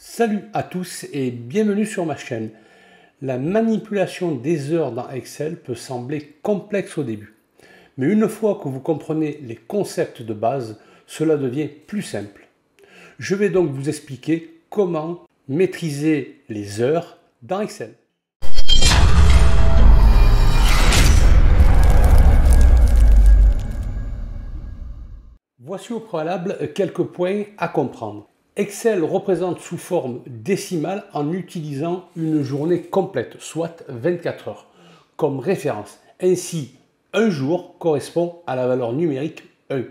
Salut à tous et bienvenue sur ma chaîne. La manipulation des heures dans Excel peut sembler complexe au début. Mais une fois que vous comprenez les concepts de base, cela devient plus simple. Je vais donc vous expliquer comment maîtriser les heures dans Excel. Voici au préalable quelques points à comprendre. Excel représente sous forme décimale en utilisant une journée complète, soit 24 heures, comme référence. Ainsi, un jour correspond à la valeur numérique 1,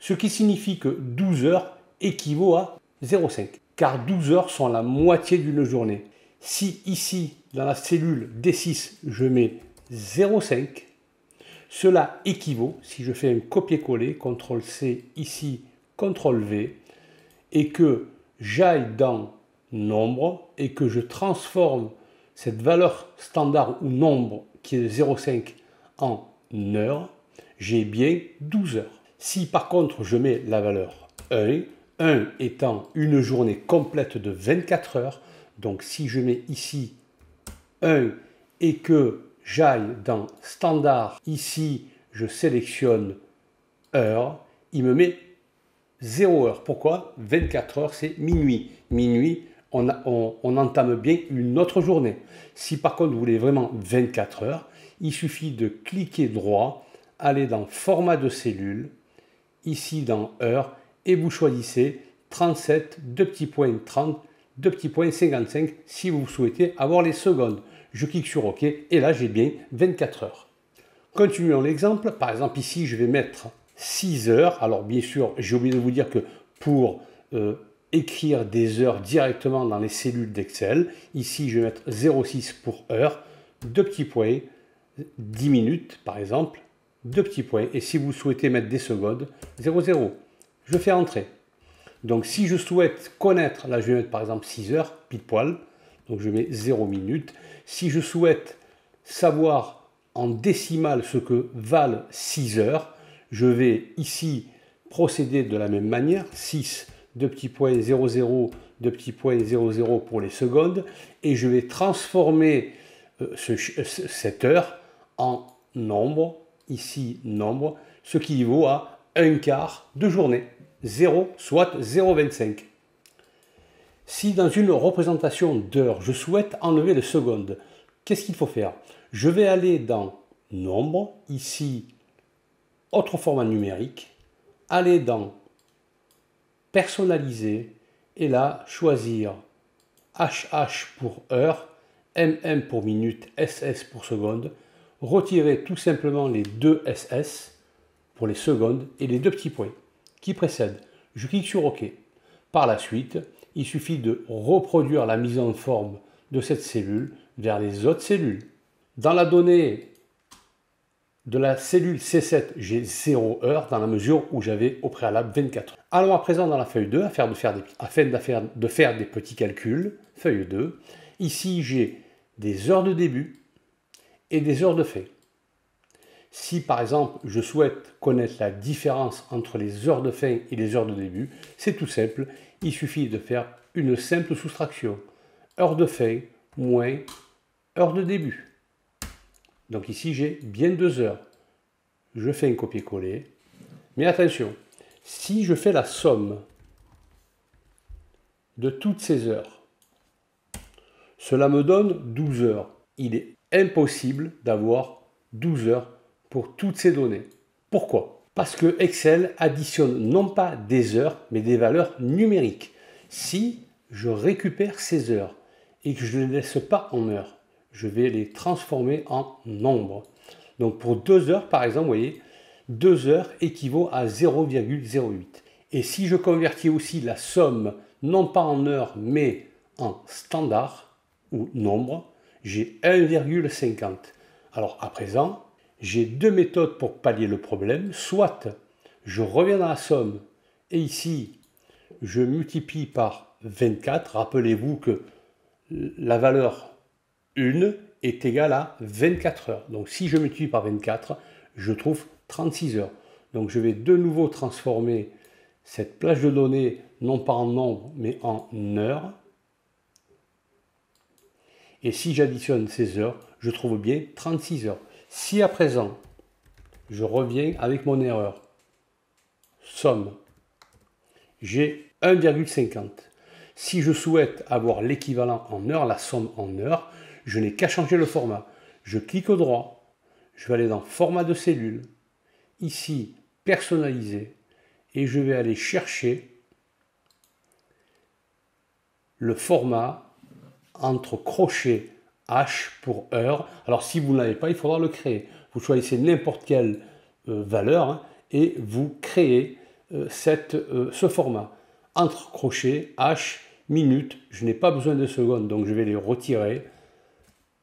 ce qui signifie que 12 heures équivaut à 0,5, car 12 heures sont la moitié d'une journée. Si ici, dans la cellule D6, je mets 0,5, cela équivaut, si je fais un copier-coller, CTRL-C ici, CTRL-V, et que j'aille dans nombre et que je transforme cette valeur standard ou nombre qui est 0,5 en heure, j'ai bien 12 heures. Si par contre je mets la valeur 1, 1 étant une journée complète de 24 heures, donc si je mets ici 1 et que j'aille dans standard, ici je sélectionne heure, il me met 0 heure. Pourquoi 24 heures, c'est minuit. Minuit, on, entame bien une autre journée. Si par contre vous voulez vraiment 24 heures, il suffit de cliquer droit, aller dans format de cellule, ici dans heure, et vous choisissez 37, 2 petits points 30, 2 petits points 55 si vous souhaitez avoir les secondes. Je clique sur OK et là j'ai bien 24 heures. Continuons l'exemple. Par exemple ici je vais mettre 6 heures. Alors bien sûr, j'ai oublié de vous dire que pour euh, écrire des heures directement dans les cellules d'Excel, ici je vais mettre 0,6 pour heure, deux petits points, 10 minutes par exemple, deux petits points. Et si vous souhaitez mettre des secondes, 0,0. Je fais entrer. Donc si je souhaite connaître, là je vais mettre par exemple 6 heures, pile poil, donc je mets 0 minutes. Si je souhaite savoir en décimale ce que valent 6 heures, je vais ici procéder de la même manière, 6, 2 petits points 0, 0, 2 petits points 0, 0 pour les secondes, et je vais transformer euh, euh, cette heure en nombre, ici nombre, ce qui vaut à un quart de journée, 0, soit 0,25. Si dans une représentation d'heure, je souhaite enlever les secondes, qu'est-ce qu'il faut faire Je vais aller dans nombre, ici autre format numérique, aller dans personnaliser et là choisir HH pour heure, MM pour minute, SS pour seconde, retirer tout simplement les deux SS pour les secondes et les deux petits points qui précèdent. Je clique sur OK. Par la suite, il suffit de reproduire la mise en forme de cette cellule vers les autres cellules. Dans la donnée de la cellule C7, j'ai 0 heure dans la mesure où j'avais au préalable 24 heures. Allons à présent dans la feuille 2 afin de faire des, petits calculs. Feuille 2. Ici, j'ai des heures de début et des heures de fin. Si par exemple je souhaite connaître la différence entre les heures de fin et les heures de début, c'est tout simple, il suffit de faire une simple soustraction. Heure de fin moins heure de début. Donc ici, j'ai bien deux heures. Je fais un copier-coller. Mais attention, si je fais la somme de toutes ces heures, cela me donne 12 heures. Il est impossible d'avoir 12 heures pour toutes ces données. Pourquoi Parce que Excel additionne non pas des heures, mais des valeurs numériques. Si je récupère ces heures et que je ne les laisse pas en heures, je vais les transformer en nombre. Donc pour 2 heures, par exemple, vous voyez, 2 heures équivaut à 0,08. Et si je convertis aussi la somme, non pas en heures, mais en standard ou nombre, j'ai 1,50. Alors à présent, j'ai deux méthodes pour pallier le problème. Soit je reviens dans la somme et ici, je multiplie par 24. Rappelez-vous que la valeur 1 est égale à 24 heures. Donc si je multiplie par 24, je trouve 36 heures. Donc je vais de nouveau transformer cette plage de données non pas en nombre mais en heures. Et si j'additionne ces heures, je trouve bien 36 heures. Si à présent, je reviens avec mon erreur, somme, j'ai 1,50. Si je souhaite avoir l'équivalent en heures, la somme en heures, je n'ai qu'à changer le format. Je clique au droit. Je vais aller dans format de cellule. Ici, personnaliser. Et je vais aller chercher le format entre crochets H pour heure. Alors si vous ne l'avez pas, il faudra le créer. Vous choisissez n'importe quelle euh, valeur hein, et vous créez euh, euh, ce format. Entre crochets H, minutes, je n'ai pas besoin de secondes, donc je vais les retirer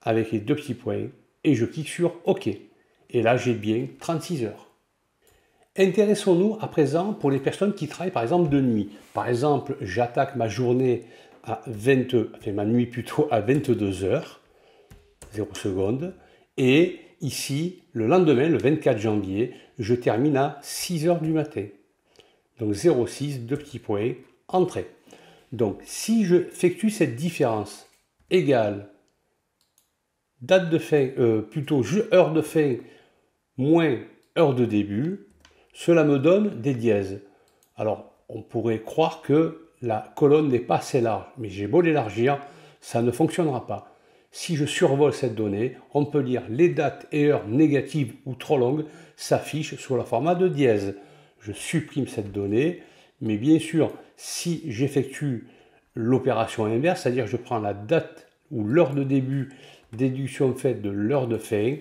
avec les deux petits points et je clique sur OK. Et là, j'ai bien 36 heures. Intéressons-nous à présent pour les personnes qui travaillent par exemple de nuit. Par exemple, j'attaque ma journée à 20, enfin ma nuit plutôt à 22 heures, 0 secondes, et ici, le lendemain, le 24 janvier, je termine à 6 heures du matin. Donc 0,6, deux petits points, entrée. Donc si je effectue cette différence égale date de fin, euh, plutôt heure de fin, moins heure de début, cela me donne des dièses. Alors, on pourrait croire que la colonne n'est pas assez large, mais j'ai beau l'élargir, ça ne fonctionnera pas. Si je survole cette donnée, on peut lire les dates et heures négatives ou trop longues s'affichent sous le format de dièse. Je supprime cette donnée, mais bien sûr, si j'effectue l'opération inverse, c'est-à-dire je prends la date ou l'heure de début déduction faite de l'heure de fin,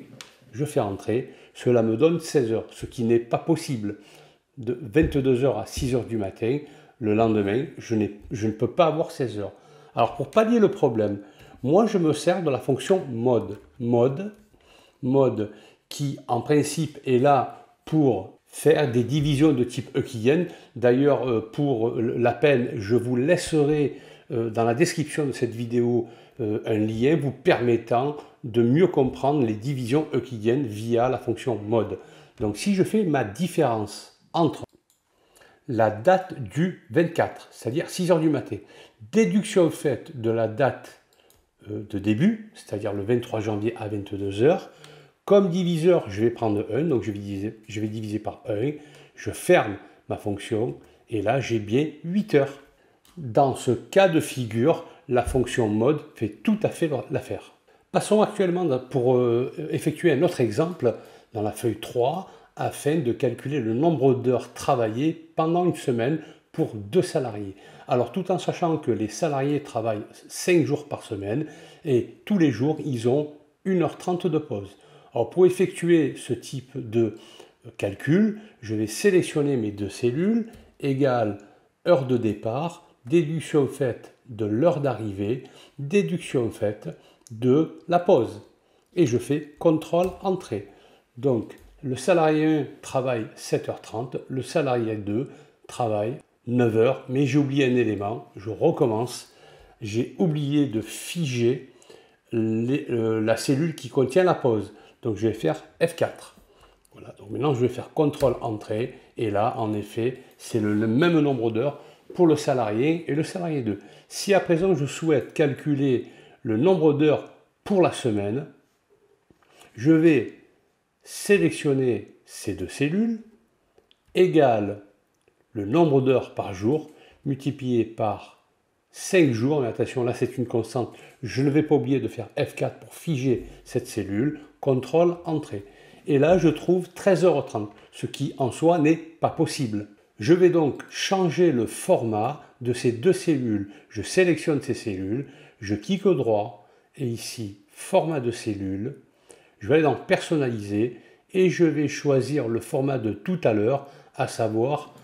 je fais entrer, cela me donne 16 heures, ce qui n'est pas possible. De 22h à 6 heures du matin, le lendemain, je, je, ne peux pas avoir 16 heures. Alors pour pallier le problème, moi je me sers de la fonction mode. Mode, mode qui en principe est là pour faire des divisions de type euclidienne. D'ailleurs, euh, pour la peine, je vous laisserai euh, dans la description de cette vidéo euh, un lien vous permettant de mieux comprendre les divisions euclidiennes via la fonction mode. Donc si je fais ma différence entre la date du 24, c'est-à-dire 6 heures du matin, déduction faite de la date euh, de début, c'est-à-dire le 23 janvier à 22 heures, comme diviseur, je vais prendre 1, donc je vais diviser, je vais diviser par 1, je ferme ma fonction, et là j'ai bien 8 heures. Dans ce cas de figure, la fonction mode fait tout à fait l'affaire. Passons actuellement pour euh, effectuer un autre exemple dans la feuille 3 afin de calculer le nombre d'heures travaillées pendant une semaine pour deux salariés. Alors tout en sachant que les salariés travaillent 5 jours par semaine et tous les jours ils ont 1h30 de pause. Alors pour effectuer ce type de euh, calcul, je vais sélectionner mes deux cellules égale heure de départ, déduction faite de l'heure d'arrivée, déduction faite de la pause. Et je fais contrôle entrée. Donc le salarié 1 travaille 7h30, le salarié 2 travaille 9h, mais j'ai oublié un élément, je recommence, j'ai oublié de figer euh, la cellule qui contient la pause. Donc je vais faire F4. Voilà, donc maintenant je vais faire contrôle entrée et là en effet c'est le même nombre d'heures pour le salarié et le salarié 2. Si à présent je souhaite calculer le nombre d'heures pour la semaine, je vais sélectionner ces deux cellules égale le nombre d'heures par jour multiplié par 5 jours. attention, là c'est une constante. Je ne vais pas oublier de faire F4 pour figer cette cellule. Contrôle, entrée. Et là, je trouve 13h30, ce qui en soi n'est pas possible. Je vais donc changer le format de ces deux cellules. Je sélectionne ces cellules, je clique au droit, et ici, format de cellule. Je vais aller dans personnaliser, et je vais choisir le format de tout à l'heure, à savoir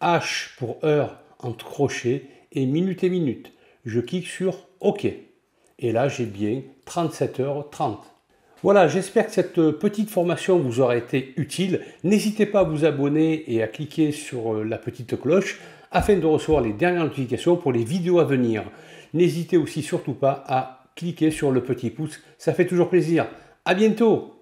H pour heure entre crochets, et minute et minute. Je clique sur OK. Et là, j'ai bien 37h30. Voilà, j'espère que cette euh, petite formation vous aura été utile. N'hésitez pas à vous abonner et à cliquer sur euh, la petite cloche afin de recevoir les dernières notifications pour les vidéos à venir. N'hésitez aussi surtout pas à cliquer sur le petit pouce, ça fait toujours plaisir. À bientôt